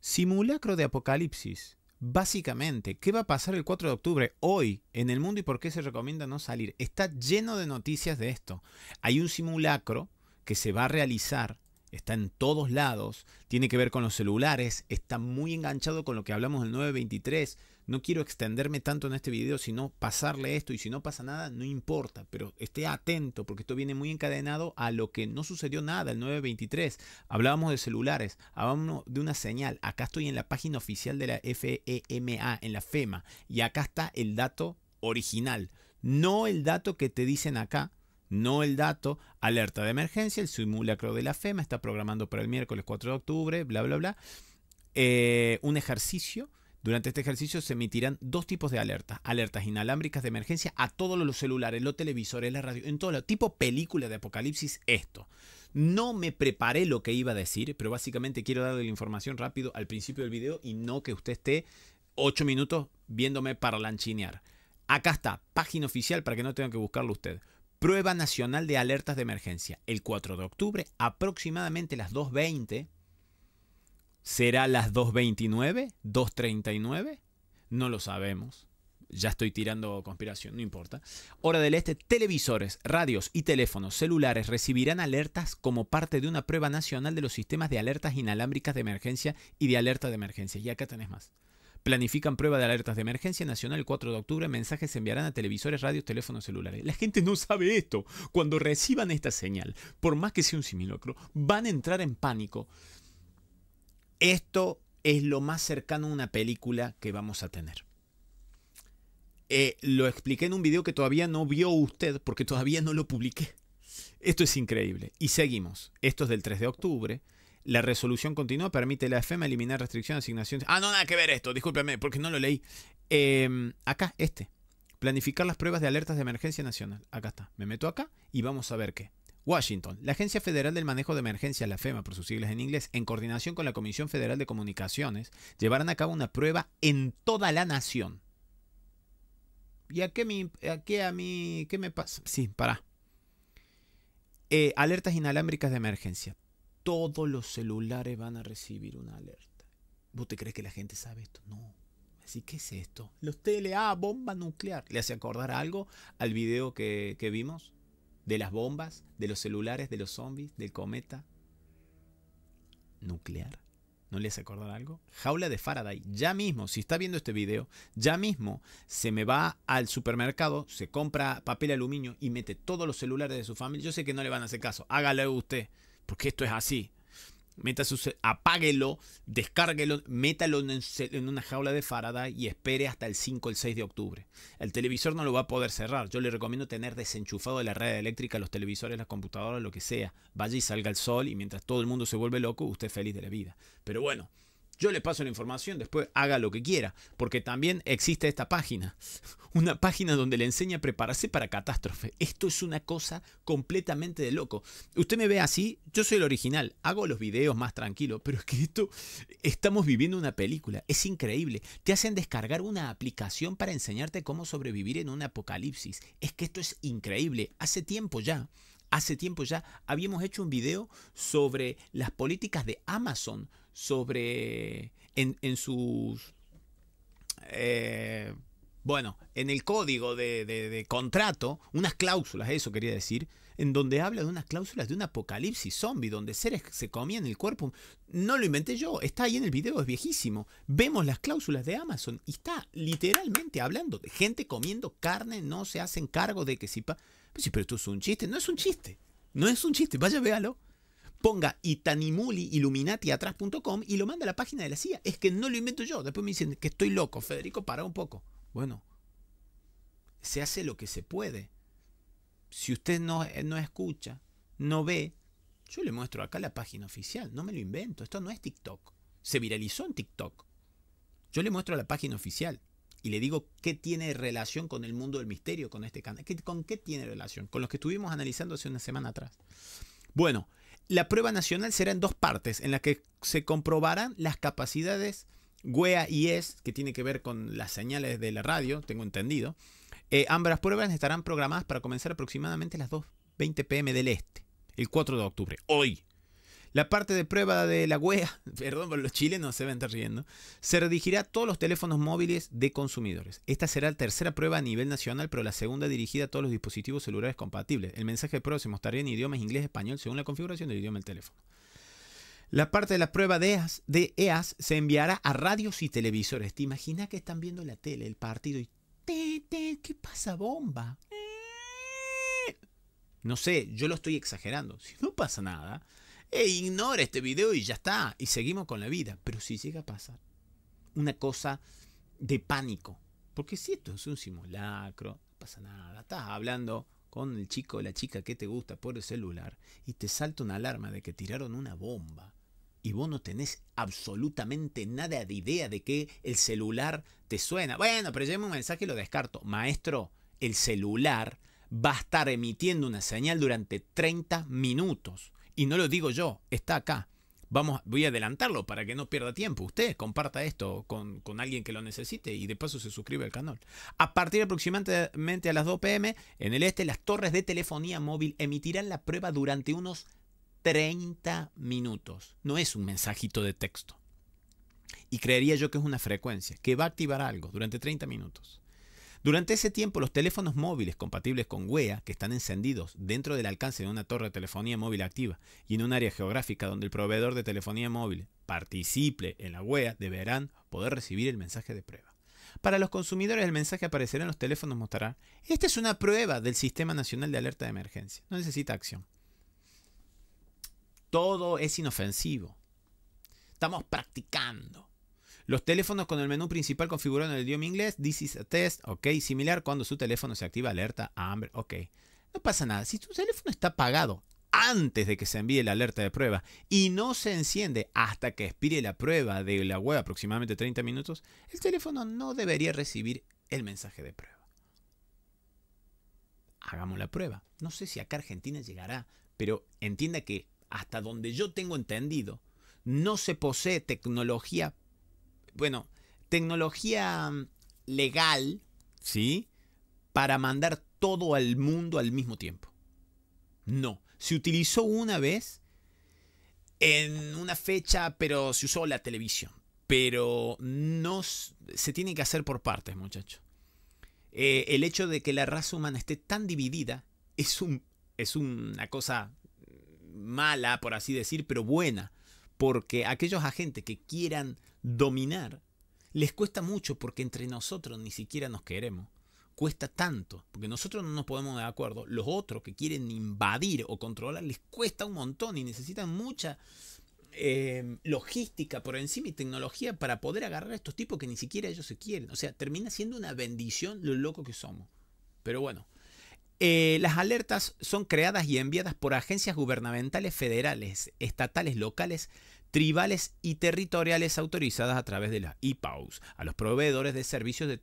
Simulacro de apocalipsis. Básicamente, ¿qué va a pasar el 4 de octubre hoy en el mundo y por qué se recomienda no salir? Está lleno de noticias de esto. Hay un simulacro que se va a realizar, está en todos lados, tiene que ver con los celulares, está muy enganchado con lo que hablamos del 923, no quiero extenderme tanto en este video, sino pasarle esto y si no pasa nada, no importa, pero esté atento porque esto viene muy encadenado a lo que no sucedió nada, el 923. Hablábamos de celulares, hablábamos de una señal. Acá estoy en la página oficial de la FEMA, en la FEMA, y acá está el dato original, no el dato que te dicen acá, no el dato, alerta de emergencia, el simulacro de la FEMA está programando para el miércoles 4 de octubre, bla, bla, bla. Eh, un ejercicio durante este ejercicio se emitirán dos tipos de alertas. Alertas inalámbricas de emergencia a todos los celulares, los televisores, la radio, en todo tipo película de apocalipsis, esto. No me preparé lo que iba a decir, pero básicamente quiero darle la información rápido al principio del video y no que usted esté ocho minutos viéndome para lanchinear. Acá está, página oficial para que no tenga que buscarlo usted. Prueba Nacional de Alertas de Emergencia. El 4 de octubre, aproximadamente las 2.20 ¿Será las 2.29? ¿2.39? No lo sabemos. Ya estoy tirando conspiración, no importa. Hora del Este, televisores, radios y teléfonos celulares recibirán alertas como parte de una prueba nacional de los sistemas de alertas inalámbricas de emergencia y de alerta de emergencia. Y acá tenés más. Planifican prueba de alertas de emergencia nacional el 4 de octubre. Mensajes se enviarán a televisores, radios, teléfonos celulares. La gente no sabe esto. Cuando reciban esta señal, por más que sea un simulacro, van a entrar en pánico. Esto es lo más cercano a una película que vamos a tener. Eh, lo expliqué en un video que todavía no vio usted porque todavía no lo publiqué. Esto es increíble. Y seguimos. Esto es del 3 de octubre. La resolución continua permite la FEMA eliminar restricciones, de Ah, no, nada que ver esto. Discúlpeme porque no lo leí. Em, acá, este. Planificar las pruebas de alertas de emergencia nacional. Acá está. Me meto acá y vamos a ver qué. Washington. La Agencia Federal del Manejo de Emergencias, la FEMA por sus siglas en inglés, en coordinación con la Comisión Federal de Comunicaciones, llevarán a cabo una prueba en toda la nación. ¿Y a qué, mí, qué me pasa? Sí, para. Eh, alertas inalámbricas de emergencia. Todos los celulares van a recibir una alerta. ¿Vos te crees que la gente sabe esto? No. Así, ¿qué es esto? Los TLA, ah, bomba nuclear. ¿Le hace acordar algo al video que, que vimos? de las bombas, de los celulares, de los zombies, del cometa nuclear. ¿No les acordar algo? Jaula de Faraday. Ya mismo, si está viendo este video, ya mismo se me va al supermercado, se compra papel aluminio y mete todos los celulares de su familia. Yo sé que no le van a hacer caso. Hágalo usted, porque esto es así. Meta su apáguelo, descárguelo, métalo en, una jaula de Faraday y espere hasta el 5 o el 6 de octubre. El televisor no lo va a poder cerrar. Yo le recomiendo tener desenchufado la red eléctrica, los televisores, las computadoras, lo que sea. Vaya y salga el sol y mientras todo el mundo se vuelve loco, usted feliz de la vida. Pero bueno, yo le paso la información, después haga lo que quiera, porque también existe esta página, una página donde le enseña a prepararse para catástrofe. Esto es una cosa completamente de loco. Usted me ve así, yo soy el original, hago los videos más tranquilos, pero es que esto estamos viviendo una película, es increíble. Te hacen descargar una aplicación para enseñarte cómo sobrevivir en un apocalipsis. Es que esto es increíble, hace tiempo ya hace tiempo ya habíamos hecho un video sobre las políticas de Amazon sobre, en, en sus, eh, bueno, en el código de, de, contrato, unas cláusulas, eso quería decir, en donde habla de unas cláusulas de un apocalipsis zombie, donde seres se comían el cuerpo. No lo inventé yo, está ahí en el video, es viejísimo. Vemos las cláusulas de Amazon y está literalmente hablando de gente comiendo carne, no se hacen cargo de que si... Pues pero esto es un chiste, no es un chiste, no es un chiste, vaya, véalo ponga Itanimuli y lo manda a la página de la CIA. Es que no lo invento yo. Después me dicen que estoy loco. Federico, para un poco. Bueno, se hace lo que se puede. Si usted no, eh, no escucha, no ve, yo le muestro acá la página oficial. No me lo invento. Esto no es TikTok. Se viralizó en TikTok. Yo le muestro la página oficial y le digo qué tiene relación con el mundo del misterio, con este canal. ¿Con qué tiene relación? Con los que estuvimos analizando hace una semana atrás. Bueno, la prueba nacional será en dos partes, en las que se comprobarán las capacidades GUEA y ES, que tiene que ver con las señales de la radio, tengo entendido. Eh, ambas pruebas estarán programadas para comenzar aproximadamente a las 2.20 pm del este, el 4 de octubre, hoy. La parte de prueba de la wea, perdón por los chilenos, se van a estar riendo, se redigirá a todos los teléfonos móviles de consumidores. Esta será la tercera prueba a nivel nacional, pero la segunda dirigida a todos los dispositivos celulares compatibles. El mensaje de prueba se en idiomas inglés español según la configuración del idioma del teléfono. La parte de la prueba de EAS, de EAS se enviará a radios y televisores. ¿Te imaginas que están viendo la tele, el partido y... te, ¿Qué pasa, bomba? Eh. No sé, yo lo estoy exagerando. Si no pasa nada, e ignora este video y ya está, y seguimos con la vida. Pero si llega a pasar una cosa de pánico, porque si esto es un simulacro, no pasa nada, estás hablando con el chico o la chica que te gusta por el celular y te salta una alarma de que tiraron una bomba y vos no tenés absolutamente nada de idea de que el celular te suena. Bueno, pero llevo un mensaje y lo descarto. Maestro, el celular va a estar emitiendo una señal durante 30 minutos. Y no lo digo yo, está acá. Vamos, voy a adelantarlo para que no pierda tiempo. Usted comparta esto con, con alguien que lo necesite y de paso se suscribe al canal. A partir de aproximadamente a las 2 pm, en el este, las torres de telefonía móvil emitirán la prueba durante unos 30 minutos. No es un mensajito de texto. Y creería yo que es una frecuencia que va a activar algo durante 30 minutos. Durante ese tiempo, los teléfonos móviles compatibles con WEA, que están encendidos dentro del alcance de una torre de telefonía móvil activa y en un área geográfica donde el proveedor de telefonía móvil participe en la WEA, deberán poder recibir el mensaje de prueba. Para los consumidores el mensaje aparecerá en los teléfonos mostrará, esta es una prueba del Sistema Nacional de Alerta de Emergencia, no necesita acción. Todo es inofensivo. Estamos practicando. Los teléfonos con el menú principal configurado en el idioma inglés, this is a test, ok, similar cuando su teléfono se activa alerta, a hambre, ok. No pasa nada, si tu teléfono está apagado antes de que se envíe la alerta de prueba y no se enciende hasta que expire la prueba de la web aproximadamente 30 minutos, el teléfono no debería recibir el mensaje de prueba. Hagamos la prueba. No sé si acá Argentina llegará, pero entienda que hasta donde yo tengo entendido, no se posee tecnología bueno, tecnología mm, legal, ¿sí? Para mandar todo al mundo al mismo tiempo. No, se utilizó una vez en una fecha, pero se usó la televisión. Pero no se tiene que hacer por partes, muchachos. Eh, el hecho de que la raza humana esté tan dividida es una cosa mala, por así decir, pero buena porque aquellos agentes que quieran dominar, les cuesta mucho porque entre nosotros ni siquiera nos queremos. Cuesta tanto, porque nosotros no nos podemos de acuerdo. Los otros que quieren invadir o controlar les cuesta un montón y necesitan mucha eh, logística por encima y tecnología para poder agarrar a estos tipos que ni siquiera ellos se quieren. O sea, termina siendo una bendición lo loco que somos. Pero bueno, eh, las alertas son creadas y enviadas por agencias gubernamentales federales, estatales, locales, tribales y territoriales autorizadas a través de las IPAUs a los proveedores de servicios de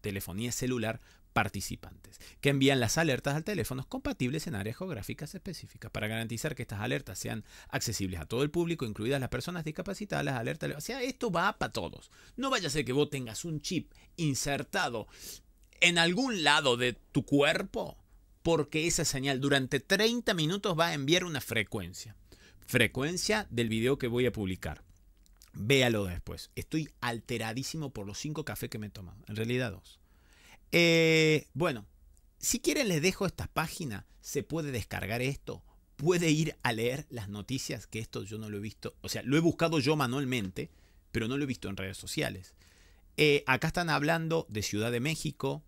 telefonía celular participantes, que envían las alertas al teléfono compatibles en áreas geográficas específicas. Para garantizar que estas alertas sean accesibles a todo el público, incluidas las personas discapacitadas, las alertas... O sea, esto va para todos. No vaya a ser que vos tengas un chip insertado en algún lado de tu cuerpo porque esa señal durante 30 minutos va a enviar una frecuencia. Frecuencia del video que voy a publicar. Véalo después. Estoy alteradísimo por los 5 cafés que me he tomado. En realidad, dos. Eh, bueno, si quieren les dejo esta página. Se puede descargar esto. Puede ir a leer las noticias que esto yo no lo he visto. O sea, lo he buscado yo manualmente, pero no lo he visto en redes sociales. Eh, acá están hablando de Ciudad de México,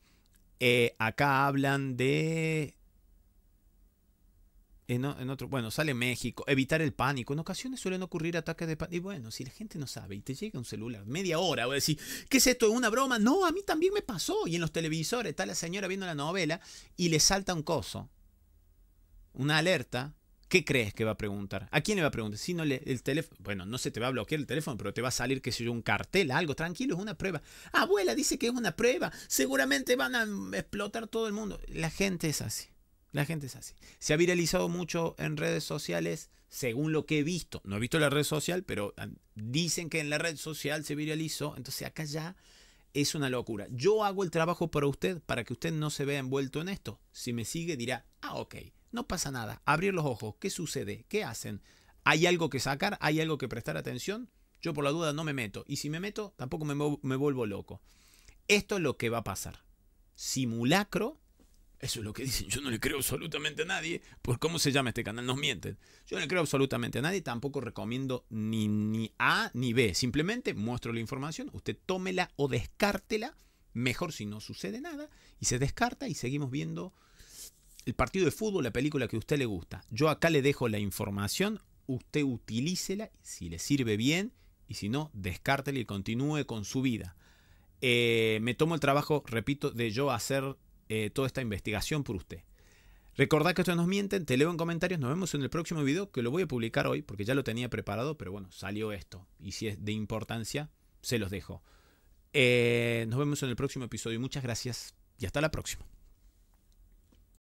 eh, acá hablan de... En, otro, bueno, sale México, evitar el pánico. En ocasiones suelen ocurrir ataques de pánico. Y bueno, si la gente no sabe y te llega un celular media hora, o a decir, ¿qué es esto? ¿Es una broma? No, a mí también me pasó. Y en los televisores está la señora viendo la novela y le salta un coso, una alerta, ¿Qué crees que va a preguntar? ¿A quién le va a preguntar? Si no le, el teléfono, bueno, no se te va a bloquear el teléfono, pero te va a salir, qué sé yo, un cartel, algo. Tranquilo, es una prueba. Abuela dice que es una prueba. Seguramente van a mm, explotar todo el mundo. La gente es así. La gente es así. Se ha viralizado mucho en redes sociales, según lo que he visto. No he visto la red social, pero dicen que en la red social se viralizó. Entonces acá ya es una locura. Yo hago el trabajo para usted, para que usted no se vea envuelto en esto. Si me sigue dirá, ah, ok, no pasa nada. Abrir los ojos. ¿Qué sucede? ¿Qué hacen? ¿Hay algo que sacar? ¿Hay algo que prestar atención? Yo por la duda no me meto. Y si me meto, tampoco me, me vuelvo loco. Esto es lo que va a pasar. Simulacro eso es lo que dicen. Yo no le creo absolutamente a nadie. ¿Por cómo se llama este canal? Nos mienten. Yo no le creo absolutamente a nadie. Tampoco recomiendo ni, ni A ni B. Simplemente muestro la información. Usted tómela o descártela. Mejor si no sucede nada. Y se descarta y seguimos viendo el partido de fútbol, la película que a usted le gusta. Yo acá le dejo la información, usted utilícela si le sirve bien y si no, descártela y continúe con su vida. Eh, me tomo el trabajo, repito, de yo hacer eh, toda esta investigación por usted. Recordad que ustedes nos mienten, te leo en comentarios, nos vemos en el próximo video que lo voy a publicar hoy porque ya lo tenía preparado, pero bueno, salió esto y si es de importancia, se los dejo. Eh, nos vemos en el próximo episodio, muchas gracias y hasta la próxima.